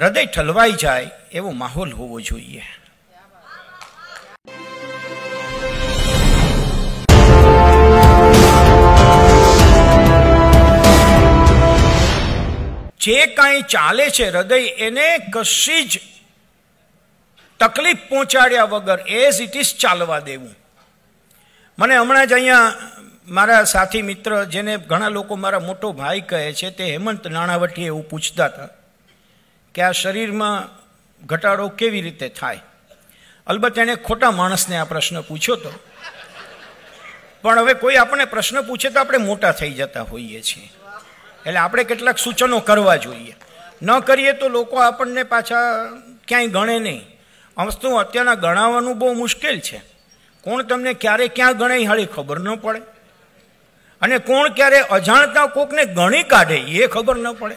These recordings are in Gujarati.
હૃદય ઠલવાઈ જાય એવો માહોલ હોવો જોઈએ જે કાંઈ ચાલે છે હૃદય એને કશી જ તકલીફ પહોંચાડ્યા વગર એઝ ઇટ ઇઝ ચાલવા દેવું મને હમણાં જ અહીંયા મારા સાથી મિત્ર જેને ઘણા લોકો મારા મોટો ભાઈ કહે છે તે હેમંત નાણાવટીએ એવું પૂછતા હતા કે આ શરીરમાં ઘટાડો કેવી રીતે થાય અલબત્ત એણે ખોટા માણસને આ પ્રશ્ન પૂછ્યો તો પણ હવે કોઈ આપણને પ્રશ્ન પૂછે તો આપણે મોટા થઈ જતા હોઈએ છીએ એટલે આપણે કેટલાક સૂચનો કરવા જોઈએ ન કરીએ તો લોકો આપણને પાછા ક્યાંય ગણે નહીં વસ્તુ અત્યારના ગણાવવાનું બહુ મુશ્કેલ છે કોણ તમને ક્યારે ક્યાં ગણે હાળી ખબર ન પડે અને કોણ ક્યારે અજાણતા કોકને ગણી કાઢે એ ખબર ન પડે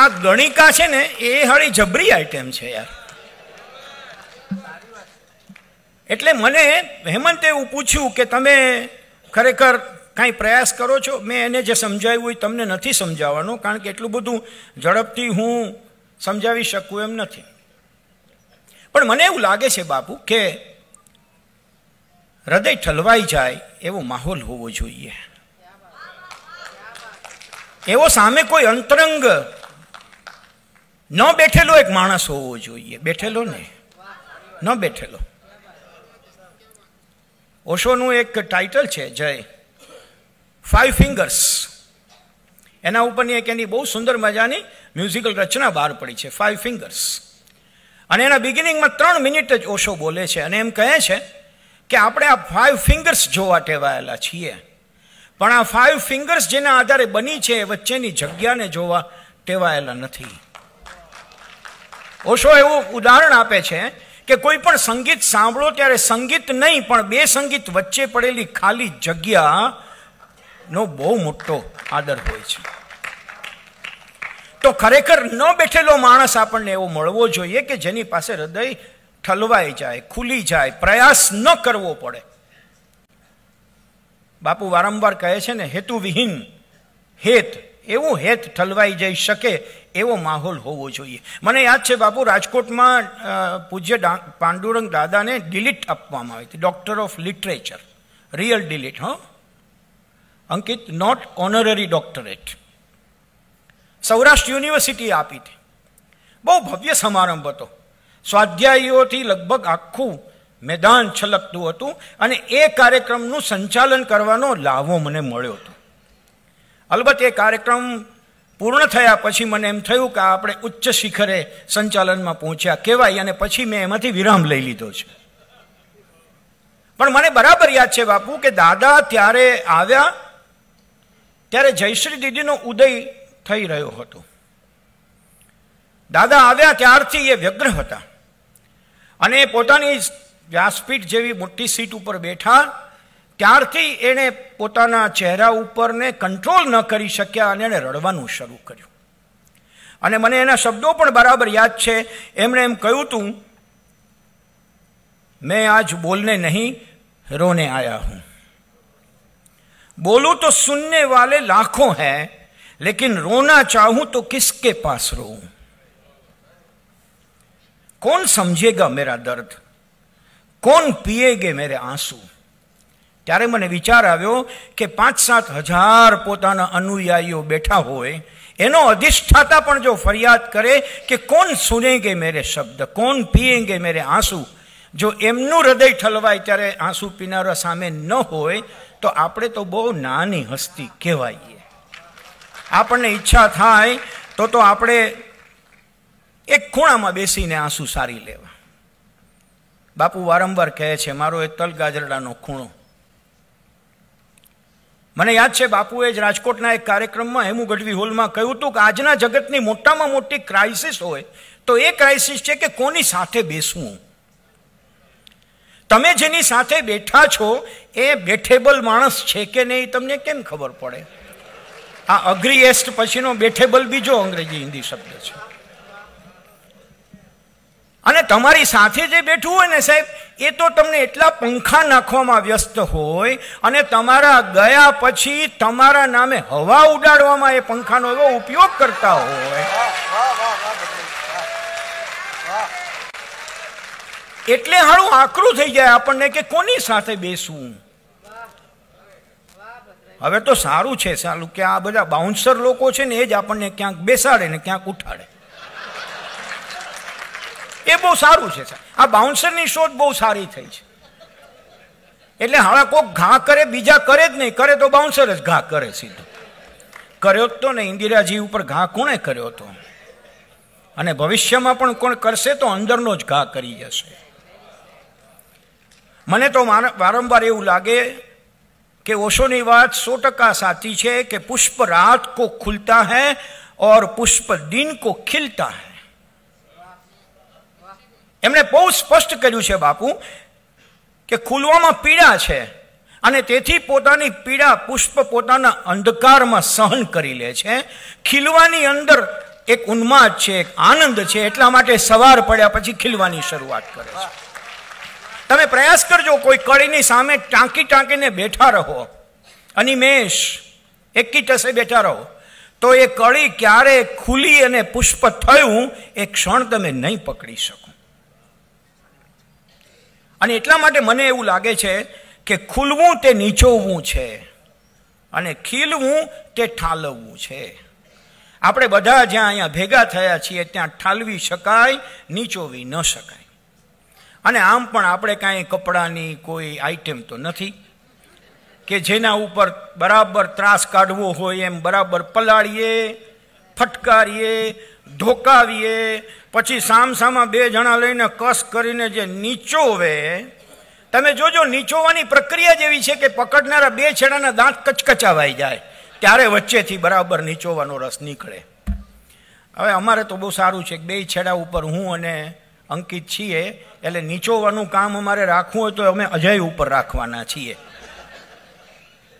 આ ગણિકા છે ને એ હળી જબરી આઈટમ છે યાર એટલે મને હેમંતે એવું પૂછ્યું કે તમે ખરેખર કાંઈ પ્રયાસ કરો છો મેં એને જે સમજાવ્યું હોય તમને નથી સમજાવવાનું કારણ કે એટલું બધું ઝડપથી હું સમજાવી શકું એમ નથી પણ મને એવું લાગે છે બાપુ કે હૃદય ઠલવાઈ જાય એવો માહોલ હોવો જોઈએ એવો સામે કોઈ અંતરંગ ન બેઠેલો એક માણસ હોવો જોઈએ બેઠેલો ને ન બેઠેલો ઓશોનું એક ટાઇટલ છે જય ફાઈવ ફિંગર્સ એના ઉપરની એક એની બહુ સુંદર મજાની મ્યુઝિકલ રચના બહાર પડી છે ફાઈવ ફિંગર્સ અને એના બિગિનિંગમાં ત્રણ મિનિટ જ ઓશો બોલે છે અને એમ કહે છે કે આપણે આ ફાઈવ ફિંગર્સ જોવા ટેવાયેલા છીએ પણ આ ફાઈવ ફિંગર્સ જેના આધારે બની છે એ વચ્ચેની જગ્યાને જોવા ટેવાયેલા નથી ઓશો એવું ઉદાહરણ આપે છે કે કોઈ પણ સંગીત સાંભળો ત્યારે સંગીત નહીં પણ બે સંગીત વચ્ચે પડેલી ખાલી જગ્યાનો બહુ મોટો આદર હોય છે તો ખરેખર ન બેઠેલો માણસ આપણને એવો મળવો જોઈએ કે જેની પાસે હૃદય ઠલવાઈ જાય ખુલી જાય પ્રયાસ ન કરવો પડે બાપુ વારંવાર કહે છે ને હેતુવિહીન હેત એવું હેત ઠલવાઈ જઈ શકે એવો માહોલ હોવો જોઈએ મને યાદ છે બાપુ રાજકોટમાં પૂજ્ય પાંડુરંગ દાદાને ડિલીટ આપવામાં આવી હતી doctor of literature real DLitt હં Ankit not honorary doctorate Saurashtra university આપી હતી બહુ ભવ્ય સમારંભ હતો સ્વાધ્યાયીઓથી લગભગ આખું મેદાન છલકતું હતું અને એ કાર્યક્રમનું સંચાલન કરવાનો લાવો મને મળ્યો હતો અલબત્ત એ કાર્યક્રમ પૂર્ણ થયા પછી મને એમ થયું કે આપણે ઉચ્ચ શિખરે સંચાલનમાં પહોંચ્યા કહેવાય અને પછી મેં એમાંથી વિરામ લઈ લીધો છે પણ મને બરાબર યાદ છે બાપુ કે દાદા ત્યારે આવ્યા ત્યારે જયશ્રી દીદીનો ઉદય થઈ રહ્યો હતો દાદા આવ્યા ત્યારથી એ વ્યગ્ર હતા અને પોતાની વ્યાસપીઠ જેવી મોટી સીટ ઉપર બેઠા કારકી એને પોતાનો ચહેરો ઉપર ને કંટ્રોલ ન કરી શક્યા અને એ રડવાનું શરૂ કર્યું અને મને એના શબ્દો પણ બરાબર યાદ છે એમણે એમ કહ્યું તું મેં આજ બોલને નહીં રોને આયા હું બોલું તો سننےવાલે લાખો હે લેકિન રોના ચાહું તો કિસકે પાસ રોઉં કોણ સમજેગા મેરા દર્દ કોણ પીયેગે મેરે આંસુ ત્યારે મને વિચાર આવ્યો કે પાંચ સાત હજાર પોતાના અનુયાયીઓ બેઠા હોય એનો અધિષ્ઠાતા પણ જો ફરિયાદ કરે કે કોણ સુનેગે મેરે શબ્દ કોણ પીએંગે મેરે આંસુ જો એમનું હૃદય ઠલવાય ત્યારે આંસુ પીનારા સામે ન હોય તો આપણે તો બહુ નાની હસ્તી કહેવાઈએ આપણને ઈચ્છા થાય તો તો આપણે એક ખૂણામાં બેસીને આંસુ સારી લેવા બાપુ વારંવાર કહે છે મારો એ તલ ગાજરડાનો ખૂણો મને યાદ છે બાપુએ જ રાજકોટના એક કાર્યક્રમમાં હેમુ ગઢવી હોલમાં કહ્યું હતું કે આજના જગતની મોટામાં મોટી ક્રાઇસિસ હોય તો એ ક્રાઇસિસ છે કે કોની સાથે બેસવું તમે જેની સાથે બેઠા છો એ બેઠેબલ માણસ છે કે નહીં તમને કેમ ખબર પડે આ અગ્રીએસ્ટ પછીનો બેઠેબલ બીજો અંગ્રેજી હિન્દી શબ્દ છે અને તમારી સાથે જે બેઠું હોય ને સાહેબ એ તો તમને એટલા પંખા નાખવામાં વ્યસ્ત હોય અને તમારા ગયા પછી તમારા નામે હવા ઉડાડવામાં એ પંખાનો એવો ઉપયોગ કરતા હોય એટલે હારું આકરું થઈ જાય આપણને કે કોની સાથે બેસવું હવે તો સારું છે સારું કે આ બધા બાઉન્સર લોકો છે ને એ જ આપણને ક્યાંક બેસાડે ને ક્યાંક ઉઠાડે એ બહુ સારું છે આ બાઉન્સરની શોધ બહુ સારી થઈ છે એટલે હવે કોઈ ઘા કરે બીજા કરે જ નહીં કરે તો બાઉન્સર જ ઘા કરે સીધો કર્યો તો ને ઇન્દિરાજી ઉપર ઘા કોણે કર્યો હતો અને ભવિષ્યમાં પણ કોણ કરશે તો અંદરનો જ ઘા કરી જશે મને તો વારંવાર એવું લાગે કે ઓશોની વાત સો ટકા સાચી છે કે પુષ્પ રાત કો ખુલતા હૈ ઓર પુષ્પ દિન કો ખીલતા है એમણે બહુ સ્પષ્ટ કર્યું છે બાપુ કે ખુલવામાં પીડા છે અને તેથી પોતાની પીડા પુષ્પ પોતાના અંધકારમાં સહન કરી લે છે ખીલવાની અંદર એક ઉન્માદ છે એક આનંદ છે એટલા માટે સવાર પડ્યા પછી ખીલવાની શરૂઆત કરે છે તમે પ્રયાસ કરજો કોઈ કળીની સામે ટાંકી ટાંકીને બેઠા રહો અનિમેશ એકી ટસે બેઠા રહો તો એ કળી ક્યારે ખુલી અને પુષ્પ થયું એ ક્ષણ તમે નહીં પકડી શકો અને એટલા માટે મને એવું લાગે છે કે ખુલવું તે નીચોવવું છે અને ખીલવું તે ઠાલવવું છે આપણે બધા જ્યાં અહીંયા ભેગા થયા છીએ ત્યાં ઠાલવી શકાય નીચોવી ન શકાય અને આમ પણ આપણે કાંઈ કપડાની કોઈ આઈટમ તો નથી કે જેના ઉપર બરાબર ત્રાસ કાઢવો હોય એમ બરાબર પલાળીએ ફટકારીએ ધોકાવીએ પછી સામ સામા બે જણા લઈને કસ કરીને જે નીચોવે તમે જોજો નીચોવાની પ્રક્રિયા જેવી છે કે પકડનારા બે છેડાના દાંત કચકચાવાઈ જાય ત્યારે વચ્ચેથી બરાબર નીચોવાનો રસ નીકળે હવે અમારે તો બહુ સારું છે કે બે છેડા ઉપર હું અને અંકિત છીએ એટલે નીચોવાનું કામ અમારે રાખવું હોય તો અમે અજય ઉપર રાખવાના છીએ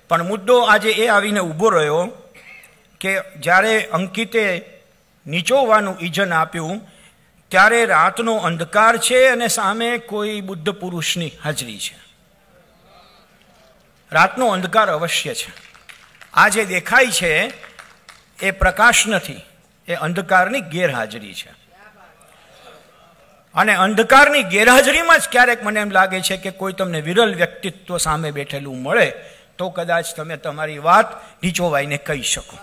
પણ મુદ્દો આજે એ આવીને ઊભો રહ્યો કે જ્યારે અંકિતે નીચોવાનું ઇજન આપ્યું ત્યારે રાતનો અંધકાર છે અને સામે કોઈ બુદ્ધ પુરુષની હાજરી છે રાતનો અંધકાર અવશ્ય છે આ જે દેખાય છે એ પ્રકાશ નથી એ અંધકારની ગેરહાજરી છે અને અંધકારની ગેરહાજરીમાં જ ક્યારેક મને એમ લાગે છે કે કોઈ તમને વિરલ વ્યક્તિત્વ સામે બેઠેલું મળે તો કદાચ તમે તમારી વાત નીચોવાઈને કહી શકો